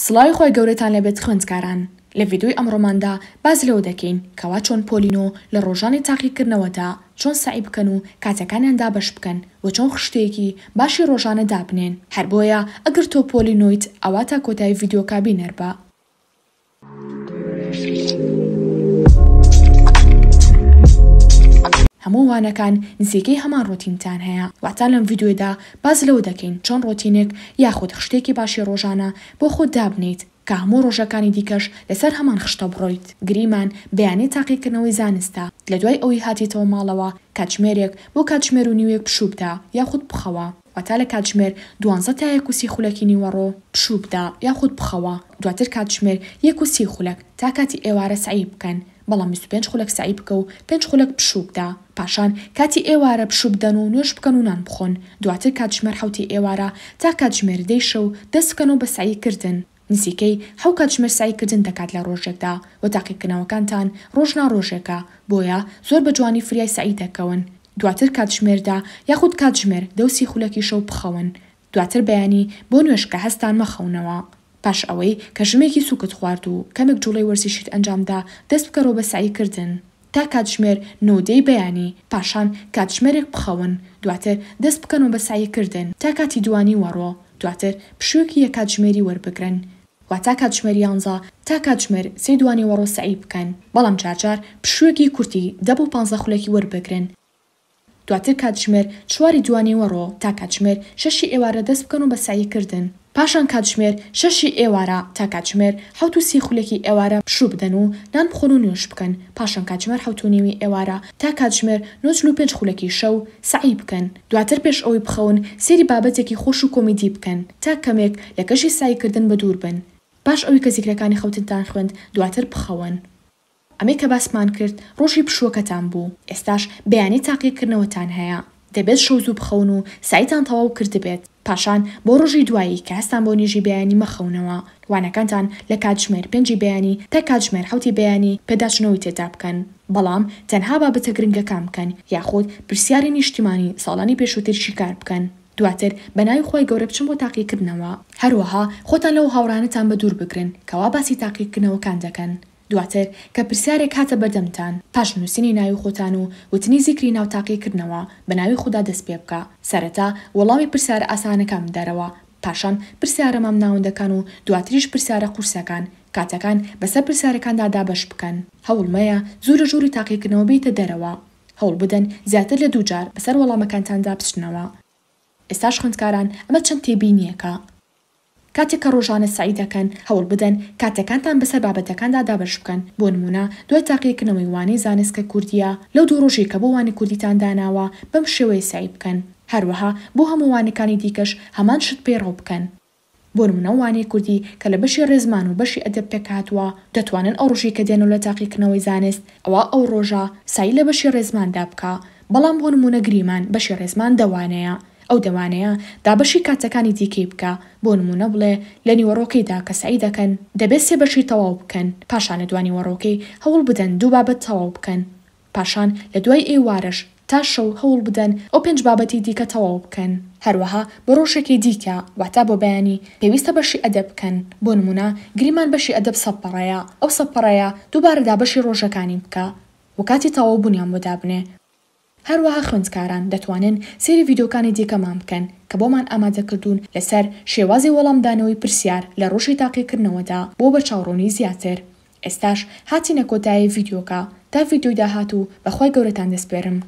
سڵاوی خۆی گەورەتان لەبێت خوێندکاران لە ڤیددیوی ئەمڕۆماندا باز لەوە دەکەین کەوا چۆن پۆلینۆ لە ڕۆژانی تاقیکردنەوەدا چۆن سعی بکەن و کاتەکانیاندا بەش بکەن و چۆن خشتەیەکی باشی ڕۆژانە دابنێن هەر بۆیە ئەگەر تۆ پۆلینۆیت ئەوا تا کۆتایی ڤیددیۆکبی نەربە. هەموو وانەکان نزیکەی هەمان ڕۆتینتان هەیە واتان لەم یددیوێدا باز لەو دەکەین چۆن ڕۆتینێک یاخود شتێکی باشی ڕۆژانە بۆ خۆ دابنیت کە هەموو ڕۆژەکانی دیکەش لەسەر هەمان خشتە بڕۆیت گریمان بەیانی تاقیکردنەوەی زانستا لە دوای ئەوی هاتیتەوە ماڵەوە کاتژمێرێک بۆ کاتژمێر و نیوێک پشوبدا یاخود بخەوە وەتا لە کاتژمێر دوانزە تا یەکوسی خولەکی نیوەڕۆ پشوبدا یاخود بخەوە دواتر کاتژمێر یەکوسی خولەک تا کاتی ئێوارە سعی بکەن بەڵام 25 خولک سعی بکە و پێنج خولک پشوبدا پاشان کاتی ئێوارە پشوب دەن و نوێش بکەن و نان بخۆن دواتر کاتژمێر حوتی ئێوارە تا کاتژمێردەی شەو دەستکەن و بە سعیکردن نزیکەی هەو کاتژمێر سایکردن دەکات لە ڕۆژێکدا و تاقیکردنەوەکانتان ڕۆژنا ڕۆژێکە بۆیە زۆر بە جوانی فریای سعی دەکەون دواتر کاتژمێردا یاخود کاتژمێر دەوسی خولەکی شەو بخەون دواتر بەیانی بۆ نوێشکە هەستان مەخەونەوە پاش ئەوەی کە ژمێکی سوکت خوارد و کەمێک جوڵی وەرزیشت ئەنجامدا دەست بکەڕۆ بە سعیکردن. تا کاتژمێر نودەی بەیانی پاشان کاتژمێرێک بخەون دواتر دەست بکەن و بەساییکردن تا کاتی دوانی وەڕۆ دواتر پشوێکی یە کاتژمێری وەربگرن وا تا کاتژمێریانزا تا کاتژمێر سێ دوانی وەڕۆ سعی بکەن بەڵام جارجار پشوێکی کورتی دەبوو پ خولێکی وەربگرن دواتر کاتژمێر چواری دوانی وەڕۆ تا کاتژمێر شەشی ئێوارە دەست بکەن و بەساییکردن پاشان کاتژمێر شەشی ئێوارە تا کاتژمێر حوت و سی خولێکی ئێوارە پشوو بدەن و نان بخۆن و نوێش بکەن پاشان کاتژمێر حوتونیوی ئێوارە تا کاتژمێر نۆچل و پێنج خولەکی شەو سعی بکەن دواتر پێش ئەوی بخەون سێری بابەتێکی خۆش و کۆمیدی بکەن تا کەمێک لە کەشی سایکردن بە دوور بن باش ئەوی کە زیکرەکانی خەوتتان خوێند دواتر بخەون. ئەمەی کە باسمان کرد ڕۆژی پشوەکەتان بوو ئێستاش بەیانی تاقیکردنەوەتان هەیە دەبێت شەوز و بخەون و سایتان تەواو کرد بێت پاشان بۆ ڕۆژی دوایی کە هەستان بۆ نیژی بەیانی مەخەونەوە وانەکانتان لە کاتژمێر پێنجی بەیانی تا کاتژمێر حوتی بەیانی پێداچنەوەی تێتا بکەن بەڵام تەنها بابەتە گرنگەکان بکەن یاخود پرسیاری نیشتیمانی ساڵانی پێشوتر شیکار بکەن دواتر بەناوی خۆی گەورە بچم بۆ تاقیکردنەوە هەروەها خۆتان لەو هاوڕانتان بە دوور بگرن کەوا باسی تاقیکردنەوەکان دەکەن دواتر کە پرسیارێک هاتە بەردەمتان پاش نووسنی ناوی خۆتان و وتنی زیکری ناوتاقیکردنەوە بە ناوی خوددا دەست پێ بکە سەرەتا وەڵامی پرسیارە ئاسانەکان بدەرەوە پاشان پرسیارە مام ناوەندەکان و دواتریش پرسیارە قورسەکان کاتەکان بەسەر پرسیارەکاندادا بەش بکەن هەوڵمەیە زورە ژووری تاقیکردنەوە بیتە دەرەوە هەوڵ بدەن زیاتر لە دووجار بەسەر وەڵامەکانتاندا بچنەوە ئێستاش خوندکاران ئەمە چەند تێبینیەکە کاتێک کە ڕۆژانە سعیدەکەن هەوڵ بدەن کاتەکانتان بەسەر بابەتەکاندا دابش بکەن بۆ نمونە دوای تاقیکردنەوەی وانەی زانست کە کوردیە لەو دوو ڕۆژی کە بۆ وانی کوردیتان داناوە بەم شێوەی سعی بکەن هەروەها بۆ هەمووانەکانی دیکەش هەمان شت پێڕۆ بکەن. بۆ منەوانەی کوردی کە لە بەشی ڕێزمان و بەشی ئەدەب پێکاتوە دەتوانن ئەو ڕژی کە دێن و لە تاقیکردنەوەی زانست ئەوە ئەو ڕۆژە سای لە بەشی ڕێزماندا بکە بەڵام بۆ نمونە گریمان بەشی ڕێزمان دەوانەیە ئەو دەوانەیە دابەشی کاتەکانی دیکەی بکە بۆ نمونە بڵێ لە نیوەڕۆکیدا کەسایی دەکەن دەبێت سێ بەشی تەواو بکەن پاشانە دوانی وەڕۆکەی هەوڵ بدەن دوو بابەت تەواو بکەن پاشان لە دوای ئێوارش تا شەو هەوڵ بدەن ئەو پێنج بابەتی دیکە تەواو بکەن هەروەها بە ڕۆژێکی دیکە واتا بۆ بەیانی پێویستە بەشی ئەدە بکەن بۆ نمونە گریمان بەشی ئەدەب سەپەڕەیە ئەو سەپەڕەیە دووبارەدا بەشی ڕۆژەکانی بکە وکاتی تەواو بوونیان بۆدابنێ هەروەها خوندکاران دەتوانن سێری ڤیددیوکانی دیکەمان بکەن کە بۆمان ئامادەکردوون لەسەر شێوازی وەڵامدانەوەی پرسیار لە ڕۆژی تاقیکردنەوەدا بۆ بە چاوڕۆنی زیاتر ئێستاش هاتی نەکۆتایی ڤیددیوکە تا ڤیددیو داهات و بەخوای گەورەتان دەسپێرم.